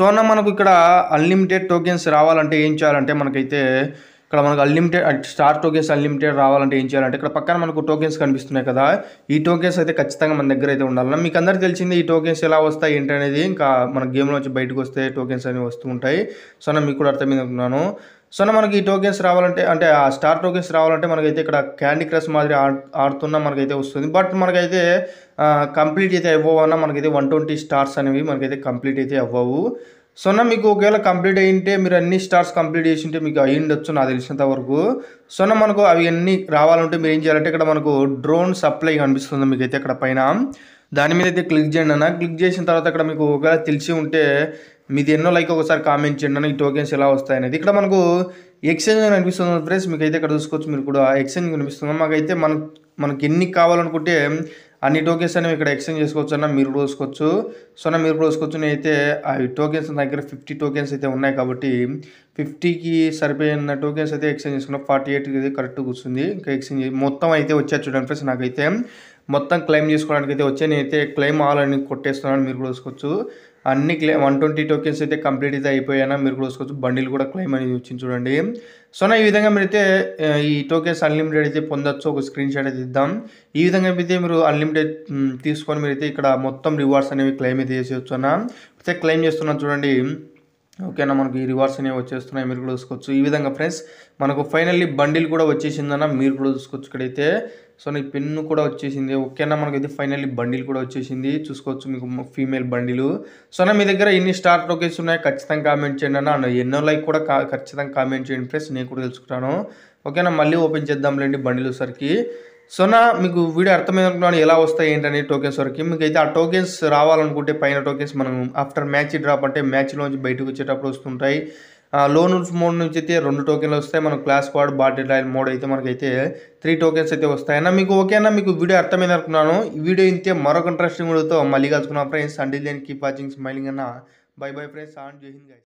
సోనా మనకు ఇక్కడ unlimited tokens రావాలంటే ఏం చేయాలంటే మనకైతే ఇక్కడ మనకు అన్లిమిటెడ్ స్టార్ టోకెన్స్ అన్లిమిటెడ్ రావాలంటే ఏం చేయాలంటే ఇక్కడ పక్కన మనకు టోకెన్స్ కనిపిస్తున్నాయి కదా ఈ టోకెన్స్ అయితే ఖచ్చితంగా మన దగ్గర అయితే ఉండాలి మీకు అందరికీ తెలిసింది ఈ టోకెన్స్ ఎలా వస్తాయి ఏంటి అనేది ఇంకా మన గేమ్లో నుంచి బయటకు వస్తే టోకెన్స్ అనేవి వస్తూ ఉంటాయి సో మీకు కూడా అర్థమైంది అనుకున్నాను సో మనకి ఈ టోకెన్స్ రావాలంటే అంటే ఆ స్టార్ టోకెన్స్ రావాలంటే మనకైతే ఇక్కడ క్యాండీ క్రష్ మాదిరి ఆడుతున్న మనకైతే వస్తుంది బట్ మనకైతే కంప్లీట్ అయితే అవ్వవన్నా మనకైతే వన్ ట్వంటీ స్టార్స్ అనేవి మనకైతే కంప్లీట్ అయితే అవ్వవు సో మీకు ఒకవేళ కంప్లీట్ అయ్యింటే మీరు అన్ని స్టార్స్ కంప్లీట్ చేసి ఉంటే మీకు ఉండొచ్చు నాకు తెలిసినంత వరకు సో మనకు అవి అన్నీ రావాలంటే మీరు ఏం చేయాలంటే ఇక్కడ మనకు డ్రోన్ సప్లై కనిపిస్తుంది మీకు అయితే అక్కడ పైన దాని మీద అయితే క్లిక్ చేయండి అన్న క్లిక్ చేసిన తర్వాత అక్కడ మీకు ఒకవేళ తెలిసి ఉంటే మీది ఎన్నో లైక్ ఒకసారి కామెంట్ చేయండి అన్న ఈ టోకెన్స్ ఎలా వస్తాయి అనేది ఇక్కడ మనకు ఎక్స్చేంజ్ కనిపిస్తుంది ఫ్రెండ్స్ మీకు అయితే ఇక్కడ చూసుకోవచ్చు మీరు కూడా ఎక్స్చేంజ్ కనిపిస్తుంది మాకైతే మనకు మనకి ఎన్ని కావాలనుకుంటే అన్ని టోకెన్స్ అనేవి ఇక్కడ ఎక్స్చేంజ్ చేసుకోవచ్చు అన్న మీరు రోజుకోవచ్చు సో అన్న మీరు రోజుకోవచ్చు అయితే ఆ టోకెన్స్ దగ్గర ఫిఫ్టీ టోకెన్స్ అయితే ఉన్నాయి కాబట్టి ఫిఫ్టీకి సరిపోయిన టోకెన్స్ అయితే ఎక్స్చేంజ్ చేసుకున్నాం ఫార్టీ ఎయిట్ కరెక్ట్ కూర్చుంది ఇంకా ఎక్స్చేంజ్ మొత్తం అయితే వచ్చారు చూడండి ఫ్రెండ్స్ నాకైతే మొత్తం క్లెయిమ్ చేసుకోవడానికి అయితే వచ్చాయి నేనైతే క్లెయిమ్ ఆల్ అని కొట్టేస్తున్నాను మీరు కూడా చూసుకోవచ్చు అన్ని క్లెయిమ్ వన్ ట్వంటీ టోకెన్స్ అయితే కంప్లీట్ అయితే అయిపోయానా మీరు కూడా చూసుకోవచ్చు బండిల్ కూడా క్లెయిమ్ అనేది వచ్చి చూడండి సో నా ఈ విధంగా మీరైతే ఈ టోకెన్స్ అన్లిమిటెడ్ అయితే పొందొచ్చు ఒక స్క్రీన్ షాట్ అయితే ఇద్దాం ఈ విధంగా అయితే మీరు అన్లిమిటెడ్ తీసుకొని మీరైతే ఇక్కడ మొత్తం రివార్డ్స్ అనేవి క్లెయిమ్ అయితే చేసేవచ్చు అన్న అయితే క్లెయిమ్ చేస్తున్నాను చూడండి ఓకేనా మనకు ఈ రివార్డ్స్ అనేవి వచ్చేస్తున్నాయి మీరు కూడా చూసుకోవచ్చు ఈ విధంగా ఫ్రెండ్స్ మనకు ఫైనల్లీ బండిల్ కూడా వచ్చేసిందన్న మీరు కూడా చూసుకోవచ్చు ఇక్కడైతే సో నాకు పెన్ కూడా వచ్చేసింది ఓకేనా మనకి అయితే ఫైనల్లీ బండిల్ కూడా వచ్చేసింది చూసుకోవచ్చు మీకు ఫీమేల్ బండిలు సో నా మీ దగ్గర ఎన్ని స్టార్ టోకెన్స్ ఉన్నాయో ఖచ్చితంగా కామెంట్ చేయండి అన్న ఎన్నో లైక్ కూడా ఖచ్చితంగా కామెంట్ చేయండి ఫ్రెండ్స్ నేను కూడా తెలుసుకుంటాను ఓకేనా మళ్ళీ ఓపెన్ చేద్దాంలేండి బండిలు సరికి సో నా మీకు వీడియో అర్థమైంది అనుకున్నాను ఎలా వస్తాయి ఏంటనే టోకెన్స్ వరకు మీకు అయితే ఆ టోకెన్స్ రావాలనుకుంటే పైన టోకెన్స్ మనం ఆఫ్టర్ మ్యాచ్ డ్రాప్ అంటే మ్యాచ్లో నుంచి బయటకు వచ్చేటప్పుడు వస్తుంటాయి లోన్ మోడ్ నుంచి అయితే రెండు టోకెన్లు వస్తాయి మనం class card battle royal mode అయితే మనకైతే త్రీ టోకెన్స్ అయితే వస్తాయి అన్న మీకు ఓకేనా మీకు వీడియో అర్థమైంది అనుకున్నాను ఈ వీడియో ఇంతే మరొక ఇంట్రెస్టింగ్ వీడియోతో మళ్ళీ కలుసుకున్నాం ఫ్రెండ్స్ అండి దెన్ కీప్ వాచింగ్ స్మైలింగ్ అన్న బై బై ఫ్రెండ్స్ ఆన్ జై హింద్